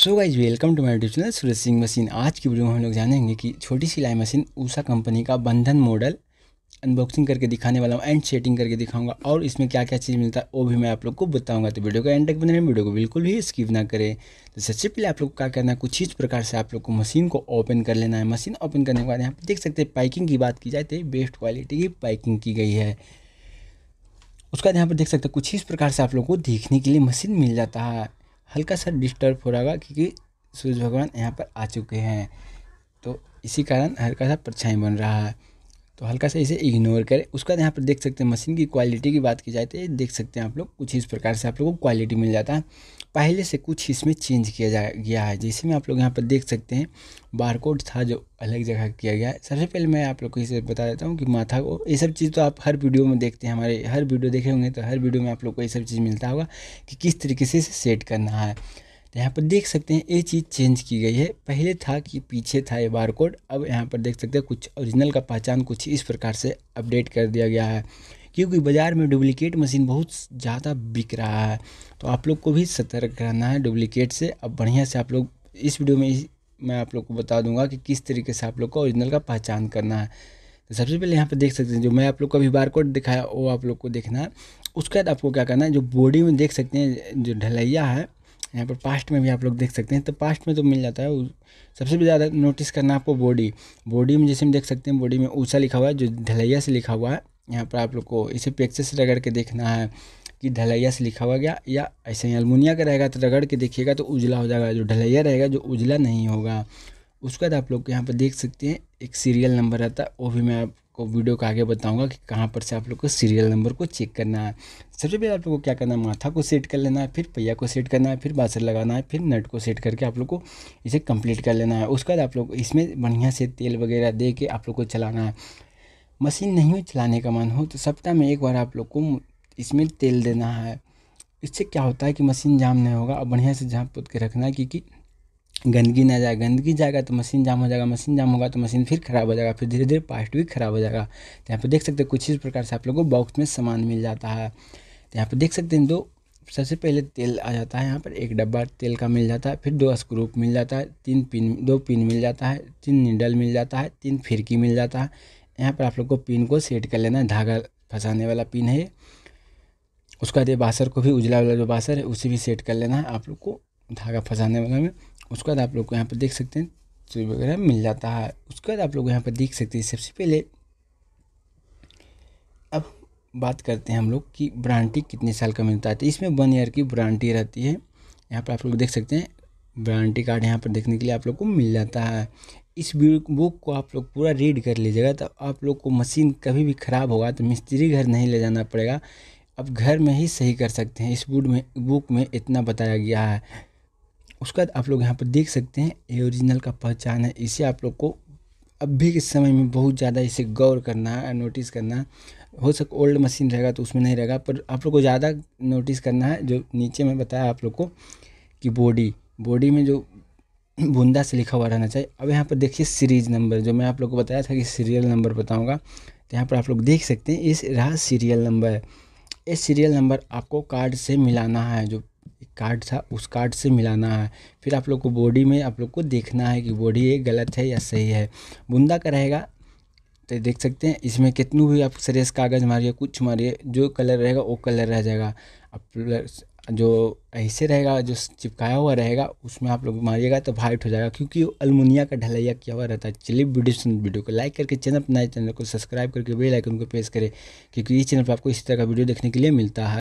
so guys welcome to my YouTube channel Suraj Singh machine आज की video में हम लोग जानेंगे कि छोटी सिलाई मशीन ऊषा कंपनी का बंधन मॉडल अनबॉक्सिंग करके दिखाने वाला हूँ एंड सेटिंग करके दिखाऊंगा और इसमें क्या क्या चीज़ मिलता है वो भी मैं आप लोग को बताऊंगा तो वीडियो का एंड तक बने वीडियो को बिल्कुल भी स्किप ना करें तो सबसे पहले आप लोग को क्या करना है कुछ ही प्रकार से आप लोग को मशीन को ओपन कर लेना है मशीन ओपन करने के बाद यहाँ पर देख सकते हैं पैकिंग की बात की जाए तो बेस्ट क्वालिटी की पैकिंग की गई है उसके बाद यहाँ पर देख सकते हैं कुछ ही इस प्रकार से आप लोग को देखने के लिए मशीन मिल जाता है हल्का सा डिस्टर्ब हो रहा होगा क्योंकि सूर्य भगवान यहाँ पर आ चुके हैं तो इसी कारण हल्का सा परछाई बन रहा है तो हल्का सा इसे इग्नोर करें उसके बाद यहाँ पर देख सकते हैं मशीन की क्वालिटी की बात की जाए तो देख सकते हैं आप लोग कुछ इस प्रकार से आप लोगों को क्वालिटी मिल जाता है पहले से कुछ इसमें चेंज किया जा गया है जैसे में आप लोग यहाँ पर देख सकते हैं बारकोड था जो अलग जगह किया गया है सबसे पहले मैं आप लोग को इसे बता देता हूँ कि माथा को ये सब चीज़ तो आप हर वीडियो में देखते हैं हमारे हर वीडियो देखे होंगे तो हर वीडियो में आप लोग को ये सब चीज़ मिलता होगा कि किस तरीके से इसे सेट करना है तो यहाँ पर देख सकते हैं ये चीज़ चेंज की गई है पहले था कि पीछे था ये बार कोड अब यहाँ पर देख सकते हैं कुछ ओरिजिनल का पहचान कुछ इस प्रकार से अपडेट कर दिया गया है क्योंकि बाज़ार में डुप्लीकेट मशीन बहुत ज़्यादा बिक रहा है तो आप लोग को भी सतर्क रहना है डुप्लीकेट से अब बढ़िया से आप लोग इस वीडियो में मैं आप लोग को बता दूंगा कि किस तरीके से आप लोग को ओरिजिनल का पहचान करना है तो सबसे पहले यहाँ पर देख सकते हैं जो मैं आप लोग को अभी बार कोड दिखाया वो आप लोग को देखना है उसके बाद आपको क्या करना है जो बॉडी में देख सकते हैं जो ढलैया है यहाँ पर पास्ट में भी आप लोग देख सकते हैं तो पास्ट में तो मिल जाता है सबसे भी ज़्यादा नोटिस करना आपको बॉडी बॉडी में जैसे हम देख सकते हैं बॉडी में ऊषा लिखा हुआ है जो ढलैया से लिखा हुआ है यहाँ पर आप लोग को इसे पेक्चर से रगड़ के देखना है कि ढलैया से लिखा हुआ गया या ऐसे ही अलमुनिया का रहेगा तो रगड़ के देखिएगा तो उजला हो जाएगा जो ढलैया रहेगा जो उजला नहीं होगा उसके बाद आप लोग यहाँ पर देख सकते हैं एक सीरियल नंबर रहता है वो भी मैं आप को वीडियो को आगे बताऊंगा कि कहाँ पर से आप लोग को सीरियल नंबर को चेक करना है सबसे पहले आप लोग को क्या करना है माथा को सेट कर लेना है फिर पहिया को सेट करना है फिर बासर लगाना है फिर नट को सेट करके आप लोग को इसे कंप्लीट कर लेना है उसके बाद आप लोग इसमें बढ़िया से तेल वगैरह दे के आप लोग को चलाना है मशीन नहीं हो चलाने का मन हो तो सप्ताह में एक बार आप लोग को इसमें तेल देना है इससे क्या होता है कि मशीन जाम नहीं होगा और बढ़िया से झाँप पुत के रखना है क्योंकि गंदगी ना जाए गंदगी जाएगा तो मशीन जाम हो जाएगा मशीन जाम होगा तो मशीन फिर ख़राब हो जाएगा फिर धीरे धीरे पार्ट भी ख़राब हो जाएगा तो यहाँ पर देख सकते हैं कुछ इस प्रकार से आप लोगों को बॉक्स में सामान मिल जाता है तो यहाँ पर देख सकते हैं दो सबसे पहले तेल आ जाता है यहाँ पर एक डब्बा तेल का मिल जाता है फिर दो स्क्रू मिल जाता है तीन पिन दो पिन मिल जाता है तीन निडल मिल जाता है तीन फिरकी मिल जाता है यहाँ पर आप लोग को पिन को सेट कर लेना है धागा फंसाने वाला पिन है उसके बाद ये बासर को भी उजला वाला जो बासर है उसे भी सेट कर लेना है आप लोग को धागा फंसाने वाला में उसके बाद आप लोग को यहाँ पर देख सकते हैं चूज वगैरह मिल जाता है उसके बाद आप लोग यहाँ पर देख सकते हैं सबसे पहले अब बात करते हैं हम लोग कि वारंटी कितने साल का मिलता है तो इसमें वन ईयर की वारंटी रहती है यहाँ पर आप लोग देख सकते हैं वारंटी कार्ड यहाँ पर देखने के लिए आप लोग को मिल जाता है इस बुक को आप लोग पूरा रीड कर लीजिएगा तो आप लोग को मशीन कभी भी ख़राब होगा तो मिस्त्री घर नहीं ले जाना पड़ेगा अब घर में ही सही कर सकते हैं इस बुक में बुक में इतना बताया गया है उसके बाद आप लोग यहाँ पर देख सकते हैं ये ओरिजिनल का पहचान है इसे आप लोग को अभी के समय में बहुत ज़्यादा इसे गौर करना है नोटिस करना है हो सक ओल्ड मशीन रहेगा तो उसमें नहीं रहेगा पर आप लोग को ज़्यादा नोटिस करना है जो नीचे में बताया आप लोग को कि बॉडी बॉडी में जो बूंदा से लिखा हुआ रहना चाहिए अब यहाँ पर देखिए सीरीज नंबर जो मैं आप लोग को बताया था कि सीरियल नंबर बताऊँगा तो यहाँ पर आप लोग देख सकते हैं इस रहा सीरियल नंबर ये सीरियल नंबर आपको कार्ड से मिलाना है जो एक कार्ड था उस कार्ड से मिलाना है फिर आप लोग को बॉडी में आप लोग को देखना है कि बॉडी ये गलत है या सही है बूंदा का रहेगा तो देख सकते हैं इसमें कितनू भी आप सरेस कागज़ मारिए कुछ मारिए जो कलर रहेगा वो कलर रह जाएगा आप जो ऐसे रहेगा जो चिपकाया हुआ रहेगा उसमें आप लोग मारिएगा तो वाइट हो जाएगा क्योंकि अलमुनिया का ढलैया किया हुआ रहता है चलिए वीडियो सुन वीडियो को लाइक करके चैनल अपना चैनल को सब्सक्राइब करके बेल आइकन को प्रेस करें क्योंकि इस चैनल पर आपको इसी तरह का वीडियो देखने के लिए मिलता है